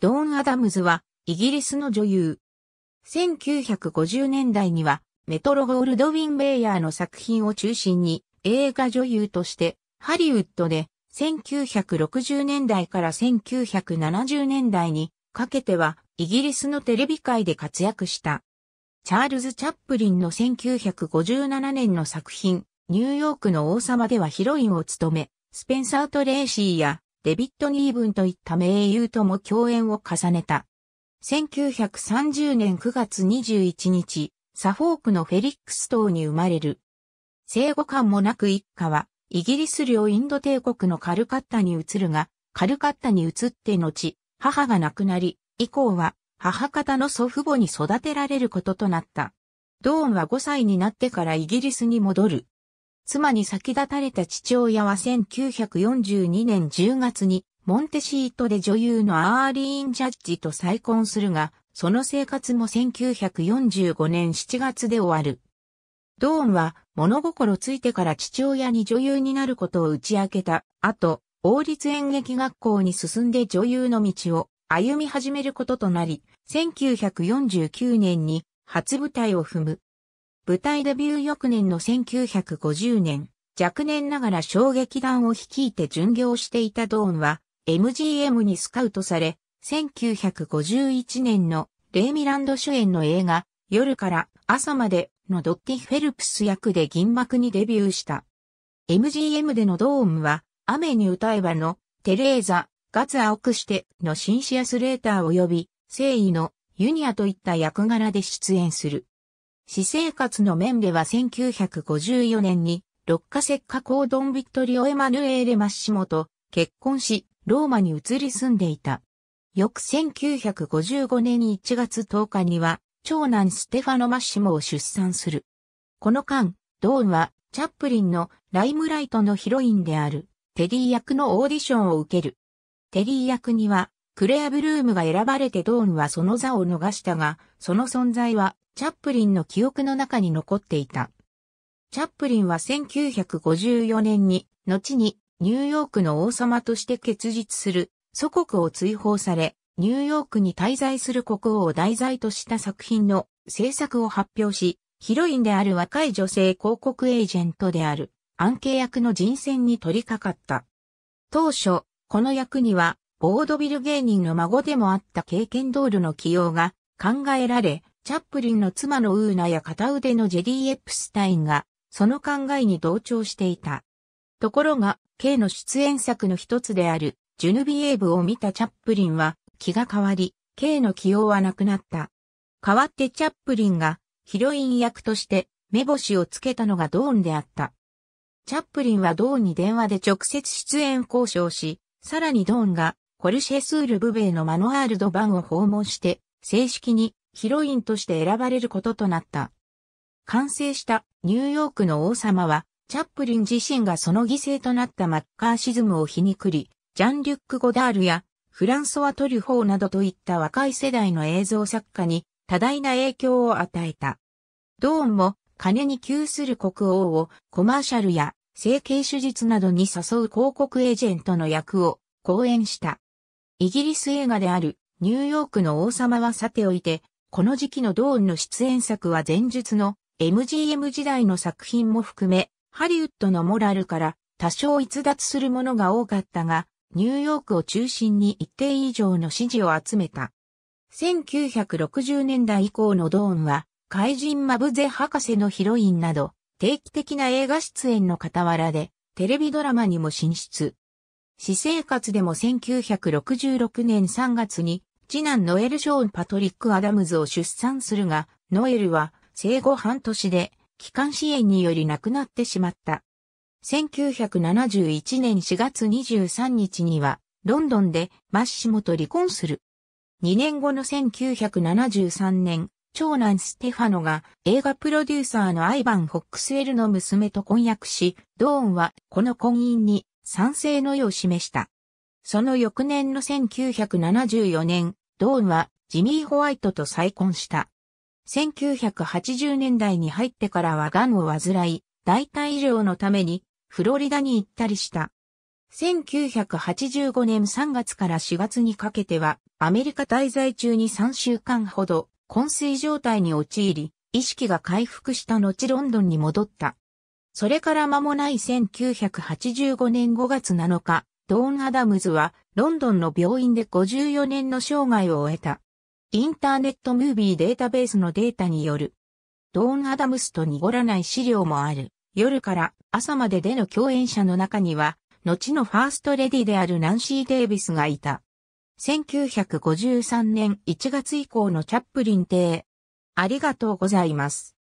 ドーン・アダムズは、イギリスの女優。1950年代には、メトロゴールドウィン・ベイヤーの作品を中心に、映画女優として、ハリウッドで、1960年代から1970年代にかけては、イギリスのテレビ界で活躍した。チャールズ・チャップリンの1957年の作品、ニューヨークの王様ではヒロインを務め、スペンサー・トレーシーやデビッド・ニーブンといった名優とも共演を重ねた。1930年9月21日、サフォークのフェリックス島に生まれる。生後間もなく一家は、イギリス領インド帝国のカルカッタに移るが、カルカッタに移って後、母が亡くなり、以降は母方の祖父母に育てられることとなった。ドーンは5歳になってからイギリスに戻る。妻に先立たれた父親は1942年10月にモンテシートで女優のアーリーン・ジャッジと再婚するが、その生活も1945年7月で終わる。ドーンは物心ついてから父親に女優になることを打ち明けた後、王立演劇学校に進んで女優の道を歩み始めることとなり、1949年に初舞台を踏む。舞台デビュー翌年の1950年、若年ながら衝撃団を率いて巡業していたドーンは、MGM にスカウトされ、1951年のレイミランド主演の映画、夜から朝までのドッティ・フェルプス役で銀幕にデビューした。MGM でのドーンは、雨に歌えばの、テレーザ、ガツ青くしてのシンシアスレーター及び、誠意のユニアといった役柄で出演する。私生活の面では1954年に、六花石コー・ドンビットリオエマヌエーレ・マッシモと結婚し、ローマに移り住んでいた。翌1955年1月10日には、長男ステファノ・マッシモを出産する。この間、ドーンは、チャップリンのライムライトのヒロインである、テディ役のオーディションを受ける。テリー役には、クレア・ブルームが選ばれてドーンはその座を逃したが、その存在はチャップリンの記憶の中に残っていた。チャップリンは1954年に、後にニューヨークの王様として結実する祖国を追放され、ニューヨークに滞在する国王を題材とした作品の制作を発表し、ヒロインである若い女性広告エージェントである、アンケ役の人選に取り掛かった。当初、この役にはボードビル芸人の孫でもあった経験ドールの起用が考えられ、チャップリンの妻のウーナや片腕のジェリー・エップスタインが、その考えに同調していた。ところが、K の出演作の一つである、ジュヌビエーブを見たチャップリンは、気が変わり、K の起用はなくなった。代わってチャップリンが、ヒロイン役として、目星をつけたのがドーンであった。チャップリンはドーンに電話で直接出演交渉し、さらにドーンがコルシェスール・ブベイのマノアールド・バンを訪問して、正式にヒロインとして選ばれることとなった。完成したニューヨークの王様は、チャップリン自身がその犠牲となったマッカーシズムを皮肉り、ジャン・リュック・ゴダールやフランソワ・トリュフォーなどといった若い世代の映像作家に多大な影響を与えた。ドーンも金に窮する国王をコマーシャルや整形手術などに誘う広告エージェントの役を講演した。イギリス映画であるニューヨークの王様はさておいて、この時期のドーンの出演作は前述の MGM 時代の作品も含め、ハリウッドのモラルから多少逸脱するものが多かったが、ニューヨークを中心に一定以上の支持を集めた。1960年代以降のドーンは、怪人マブゼ博士のヒロインなど、定期的な映画出演の傍らで、テレビドラマにも進出。私生活でも1966年3月に、次男ノエル・ショーン・パトリック・アダムズを出産するが、ノエルは生後半年で、気管支炎により亡くなってしまった。1971年4月23日には、ロンドンでマッシモと離婚する。2年後の1973年、長男ステファノが映画プロデューサーのアイバン・ホックスウェルの娘と婚約し、ドーンはこの婚姻に賛成の意を示した。その翌年の1974年、ドーンはジミー・ホワイトと再婚した。1980年代に入ってからは癌を患い、代替医療のためにフロリダに行ったりした。1985年3月から4月にかけては、アメリカ滞在中に3週間ほど、昏睡状態に陥り、意識が回復した後ロンドンに戻った。それから間もない1985年5月7日、ドーン・アダムズはロンドンの病院で54年の生涯を終えた。インターネットムービーデータベースのデータによる。ドーン・アダムスと濁らない資料もある。夜から朝まででの共演者の中には、後のファーストレディであるナンシー・デイビスがいた。1953年1月以降のチャップリン邸。ありがとうございます。